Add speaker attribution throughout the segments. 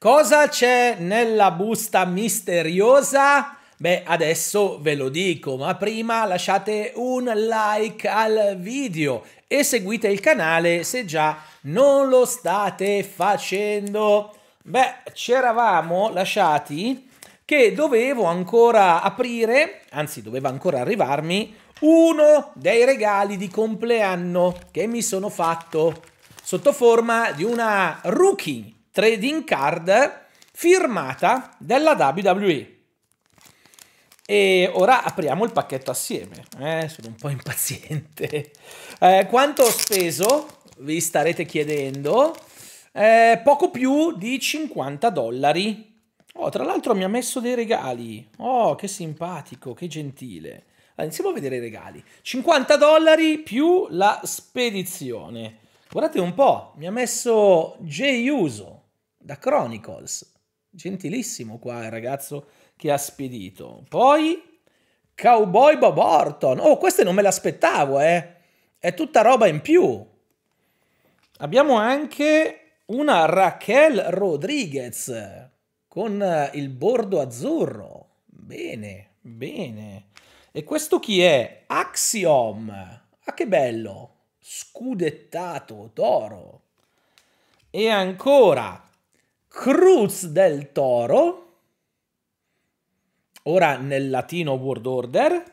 Speaker 1: Cosa c'è nella busta misteriosa? Beh, adesso ve lo dico, ma prima lasciate un like al video e seguite il canale se già non lo state facendo. Beh, c'eravamo lasciati che dovevo ancora aprire, anzi doveva ancora arrivarmi, uno dei regali di compleanno che mi sono fatto sotto forma di una rookie trading card firmata della WWE. E ora apriamo il pacchetto assieme. Eh, sono un po' impaziente. Eh, quanto ho speso? Vi starete chiedendo. Eh, poco più di 50 dollari. Oh, tra l'altro mi ha messo dei regali. Oh, che simpatico, che gentile. Allora, iniziamo a vedere i regali. 50 dollari più la spedizione. Guardate un po', mi ha messo Jay Uso da Chronicles. Gentilissimo qua il ragazzo che ha spedito. Poi Cowboy Bob Orton. Oh, queste non me le aspettavo, eh. È tutta roba in più. Abbiamo anche una Raquel Rodriguez con eh, il bordo azzurro. Bene, bene. E questo chi è? Axiom. Ah, che bello. Scudettato, d'oro. E ancora Cruz del Toro, ora nel latino World Order,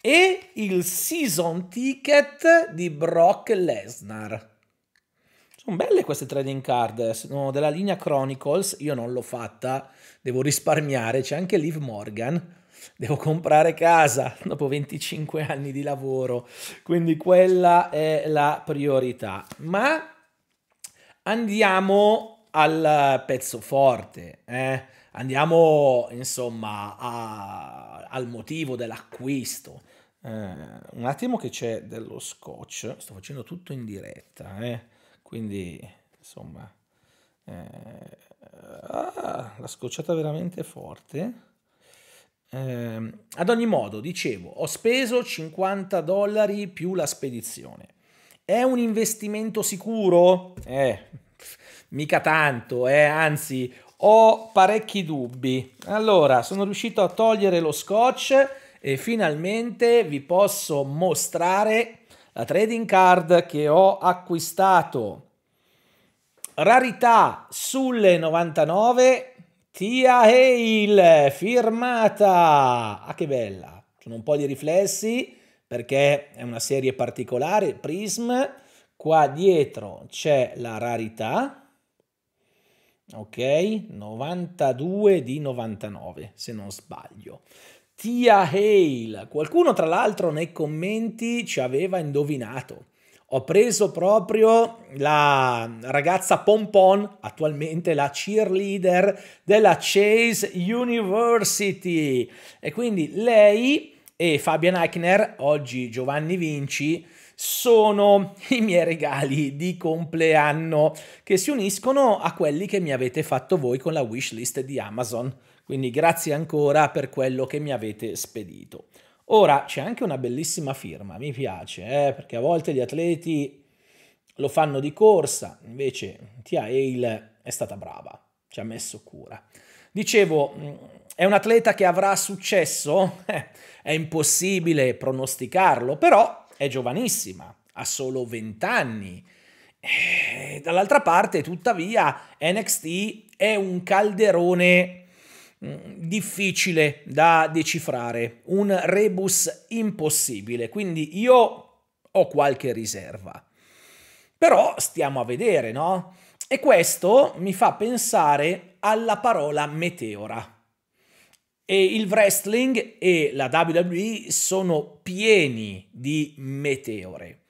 Speaker 1: e il season ticket di Brock Lesnar. Sono belle queste trading card, sono della linea Chronicles, io non l'ho fatta, devo risparmiare, c'è anche Liv Morgan, devo comprare casa dopo 25 anni di lavoro, quindi quella è la priorità. Ma andiamo al pezzo forte, eh? andiamo insomma a, al motivo dell'acquisto. Eh, un attimo che c'è dello scotch, sto facendo tutto in diretta, eh? quindi insomma eh, ah, la scocciata veramente forte. Ehm, ad ogni modo, dicevo, ho speso 50 dollari più la spedizione. È un investimento sicuro? Eh, mica tanto, eh, anzi ho parecchi dubbi. Allora, sono riuscito a togliere lo scotch e finalmente vi posso mostrare la trading card che ho acquistato. Rarità sulle 99 Tia Hale firmata. Ah che bella. Sono un po' di riflessi perché è una serie particolare, Prism Qua dietro c'è la rarità, ok? 92 di 99, se non sbaglio. Tia Hale, qualcuno tra l'altro nei commenti ci aveva indovinato. Ho preso proprio la ragazza Pompon, attualmente la cheerleader della Chase University. E quindi lei e Fabian Eichner, oggi Giovanni Vinci, sono i miei regali di compleanno che si uniscono a quelli che mi avete fatto voi con la wishlist di Amazon. Quindi grazie ancora per quello che mi avete spedito. Ora c'è anche una bellissima firma, mi piace, eh, perché a volte gli atleti lo fanno di corsa, invece Tia Hale è stata brava, ci ha messo cura. Dicevo, mm, è un atleta che avrà successo? Eh, è impossibile pronosticarlo, però è giovanissima, ha solo 20 anni. E eh, dall'altra parte, tuttavia, NXT è un calderone mm, difficile da decifrare, un rebus impossibile, quindi io ho qualche riserva. Però stiamo a vedere, no? E questo mi fa pensare alla parola meteora. E il wrestling e la WWE sono pieni di meteore.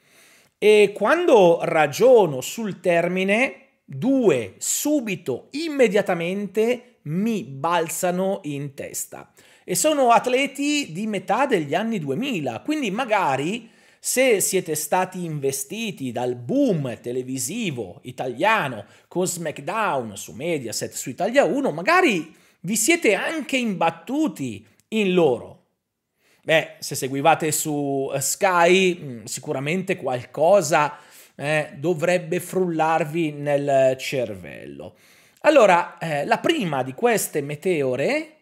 Speaker 1: E quando ragiono sul termine, due subito, immediatamente mi balzano in testa. E sono atleti di metà degli anni 2000, quindi magari se siete stati investiti dal boom televisivo italiano con SmackDown su Mediaset, su Italia 1, magari vi siete anche imbattuti in loro. Beh, se seguivate su eh, Sky, mm, sicuramente qualcosa eh, dovrebbe frullarvi nel cervello. Allora, eh, la prima di queste meteore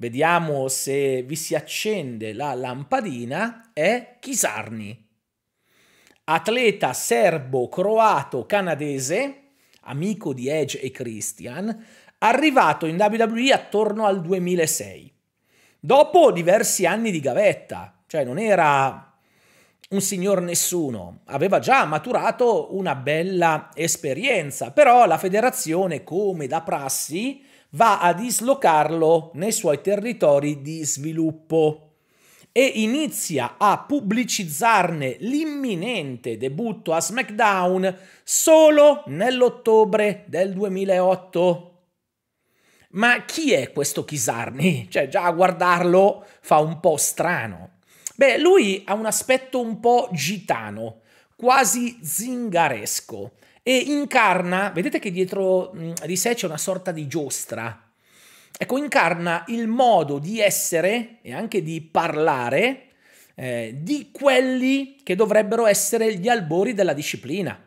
Speaker 1: Vediamo se vi si accende la lampadina. È Chisarni, atleta serbo-croato-canadese, amico di Edge e Christian, arrivato in WWE attorno al 2006. Dopo diversi anni di gavetta, cioè non era un signor nessuno, aveva già maturato una bella esperienza, però la federazione, come da prassi, va a dislocarlo nei suoi territori di sviluppo e inizia a pubblicizzarne l'imminente debutto a SmackDown solo nell'ottobre del 2008. Ma chi è questo Chisarni? Cioè, già a guardarlo fa un po' strano. Beh, lui ha un aspetto un po' gitano, quasi zingaresco e incarna, vedete che dietro di sé c'è una sorta di giostra, ecco, incarna il modo di essere e anche di parlare eh, di quelli che dovrebbero essere gli albori della disciplina.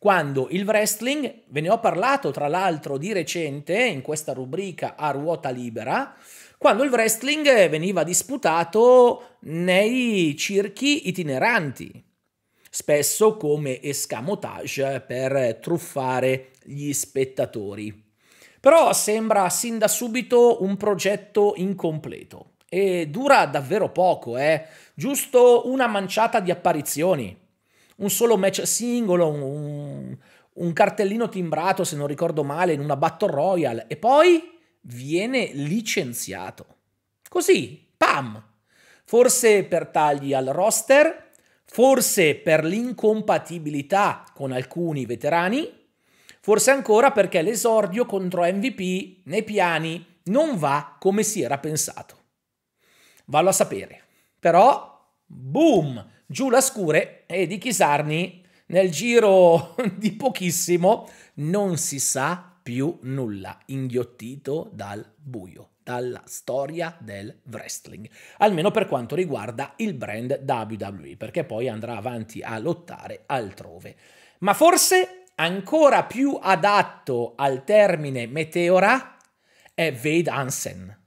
Speaker 1: Quando il wrestling, ve ne ho parlato tra l'altro di recente in questa rubrica a ruota libera, quando il wrestling veniva disputato nei circhi itineranti, spesso come escamotage per truffare gli spettatori. Però sembra sin da subito un progetto incompleto e dura davvero poco, eh? giusto una manciata di apparizioni, un solo match singolo, un, un cartellino timbrato se non ricordo male in una Battle Royale e poi viene licenziato. Così, pam! Forse per tagli al roster, forse per l'incompatibilità con alcuni veterani, forse ancora perché l'esordio contro MVP nei piani non va come si era pensato. Vallo a sapere. Però, boom, giù la scure e di Chisarni nel giro di pochissimo non si sa più nulla, inghiottito dal buio dalla storia del wrestling, almeno per quanto riguarda il brand WWE, perché poi andrà avanti a lottare altrove. Ma forse ancora più adatto al termine meteora è Wade Hansen,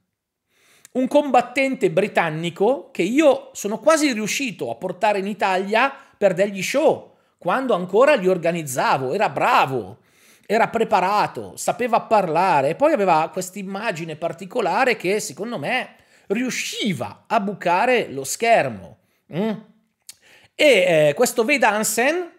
Speaker 1: un combattente britannico che io sono quasi riuscito a portare in Italia per degli show, quando ancora li organizzavo, era bravo, era preparato, sapeva parlare e poi aveva questa immagine particolare che secondo me riusciva a bucare lo schermo. Mm? E eh, questo Wade Hansen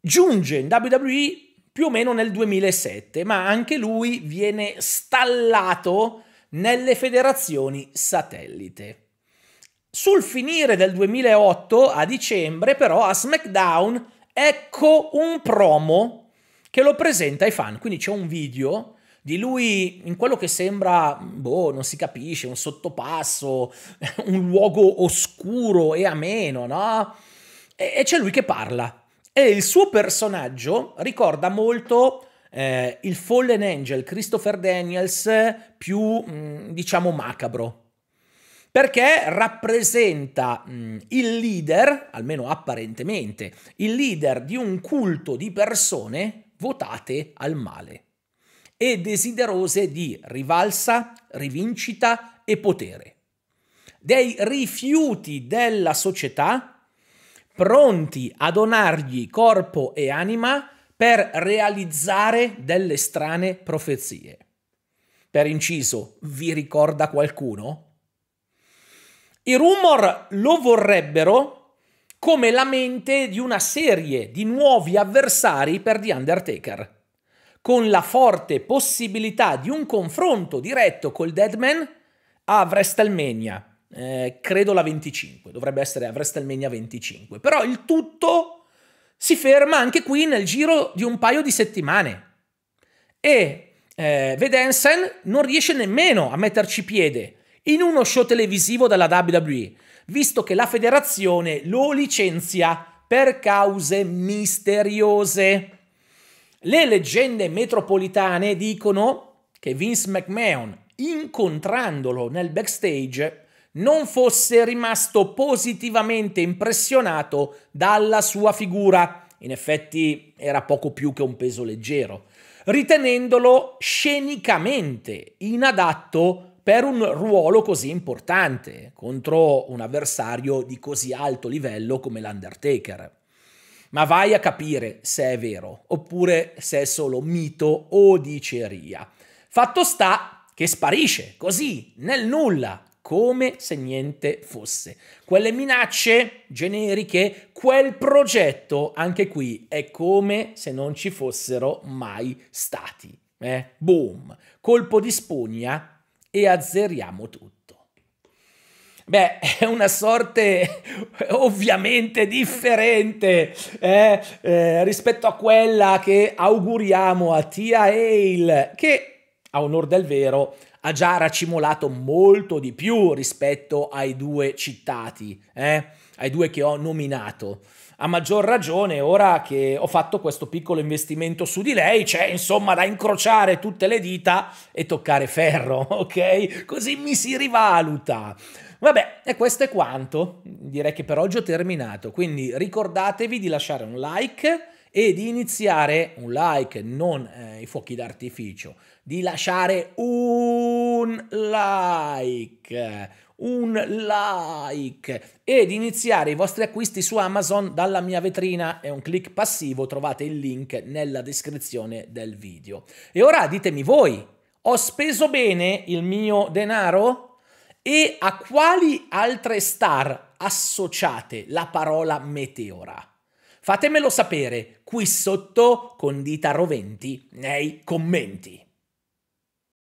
Speaker 1: giunge in WWE più o meno nel 2007, ma anche lui viene stallato nelle federazioni satellite. Sul finire del 2008, a dicembre, però, a SmackDown, ecco un promo che lo presenta ai fan. Quindi c'è un video di lui in quello che sembra, boh, non si capisce, un sottopasso, un luogo oscuro e ameno, no? E, e c'è lui che parla. E il suo personaggio ricorda molto eh, il Fallen Angel, Christopher Daniels, più, mm, diciamo, macabro. Perché rappresenta mh, mm, il leader, almeno apparentemente, il leader di un culto di persone votate al male e desiderose di rivalsa, rivincita e potere, dei rifiuti della società, pronti a donargli corpo e anima per realizzare delle strane profezie. Per inciso, vi ricorda qualcuno? I rumor lo vorrebbero come la mente di una serie di nuovi avversari per The Undertaker, con la forte possibilità di un confronto diretto col Deadman a WrestleMania. Eh, credo la 25, dovrebbe essere a WrestleMania 25. Però il tutto si ferma anche qui nel giro di un paio di settimane. E eh, Vedensen non riesce nemmeno a metterci piede in uno show televisivo della WWE visto che la federazione lo licenzia per cause misteriose. Le leggende metropolitane dicono che Vince McMahon, incontrandolo nel backstage, non fosse rimasto positivamente impressionato dalla sua figura. In effetti era poco più che un peso leggero, ritenendolo scenicamente inadatto per un ruolo così importante contro un avversario di così alto livello come l'Undertaker. Ma vai a capire se è vero oppure se è solo mito o diceria. Fatto sta che sparisce così, nel nulla, come se niente fosse. Quelle minacce generiche, quel progetto, anche qui è come se non ci fossero mai stati. Eh? Boom, colpo di spugna e azzeriamo tutto. Beh, è una sorte ovviamente differente eh, eh, rispetto a quella che auguriamo a Tia Hale, che a onor del vero ha già racimolato molto di più rispetto ai due citati, eh, ai due che ho nominato a maggior ragione ora che ho fatto questo piccolo investimento su di lei, c'è insomma da incrociare tutte le dita e toccare ferro, ok? Così mi si rivaluta. Vabbè, e questo è quanto. Direi che per oggi ho terminato, quindi ricordatevi di lasciare un like e di iniziare un like, non eh, i fuochi d'artificio, di lasciare un like un like ed iniziare i vostri acquisti su Amazon dalla mia vetrina. È un click passivo, trovate il link nella descrizione del video. E ora ditemi voi, ho speso bene il mio denaro? E a quali altre star associate la parola meteora? Fatemelo sapere qui sotto con dita roventi nei commenti.